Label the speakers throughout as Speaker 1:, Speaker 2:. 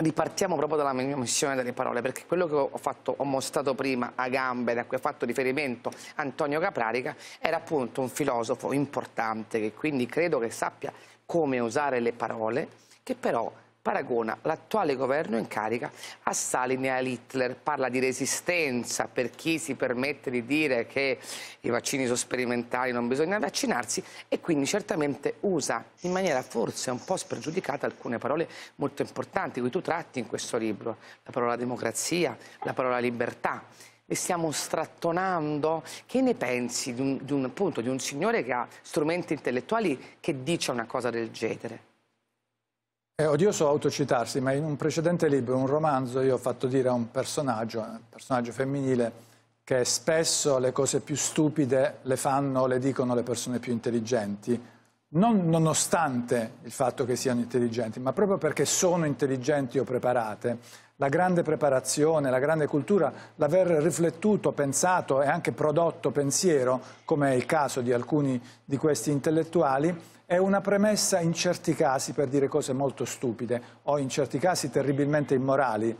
Speaker 1: ripartiamo proprio dalla mia missione delle parole, perché quello che ho, fatto, ho mostrato prima a gambe, a cui ha fatto riferimento Antonio Caprarica, era appunto un filosofo importante che quindi credo che sappia come usare le parole, che però paragona l'attuale governo in carica a Stalin e a Hitler, parla di resistenza per chi si permette di dire che i vaccini sono sperimentali, non bisogna vaccinarsi e quindi certamente usa in maniera forse un po' spregiudicata alcune parole molto importanti che tu tratti in questo libro, la parola democrazia, la parola libertà le stiamo strattonando? Che ne pensi di un, di un, appunto, di un signore che ha strumenti intellettuali che dice una cosa del genere?
Speaker 2: Eh, oddio so autocitarsi, ma in un precedente libro, un romanzo, io ho fatto dire a un personaggio, un personaggio femminile, che spesso le cose più stupide le fanno, le dicono le persone più intelligenti, non nonostante il fatto che siano intelligenti, ma proprio perché sono intelligenti o preparate la grande preparazione, la grande cultura, l'aver riflettuto, pensato e anche prodotto pensiero, come è il caso di alcuni di questi intellettuali, è una premessa in certi casi per dire cose molto stupide o in certi casi terribilmente immorali,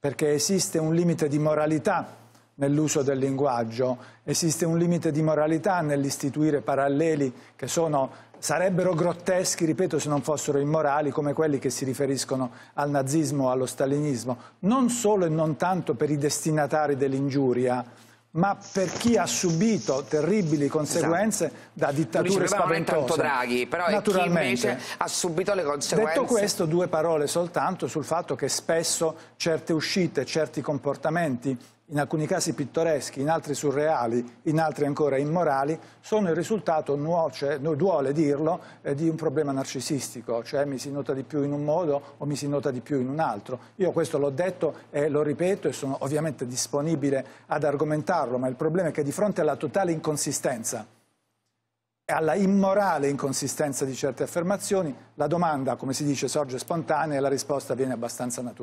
Speaker 2: perché esiste un limite di moralità nell'uso del linguaggio, esiste un limite di moralità nell'istituire paralleli che sono, sarebbero grotteschi, ripeto, se non fossero immorali, come quelli che si riferiscono al nazismo o allo stalinismo, non solo e non tanto per i destinatari dell'ingiuria, ma per chi ha subito terribili conseguenze esatto. da dittature Dice, non è tanto Draghi, però naturalmente. chi
Speaker 1: ha subito le
Speaker 2: conseguenze. Detto questo, due parole soltanto sul fatto che spesso certe uscite, certi comportamenti in alcuni casi pittoreschi, in altri surreali, in altri ancora immorali, sono il risultato, nuoce, duole dirlo, eh, di un problema narcisistico, cioè mi si nota di più in un modo o mi si nota di più in un altro. Io questo l'ho detto e lo ripeto e sono ovviamente disponibile ad argomentarlo, ma il problema è che di fronte alla totale inconsistenza e alla immorale inconsistenza di certe affermazioni, la domanda, come si dice, sorge spontanea e la risposta viene abbastanza naturale.